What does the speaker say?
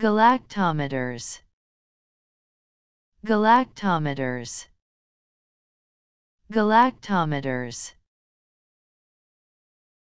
Galactometers Galactometers Galactometers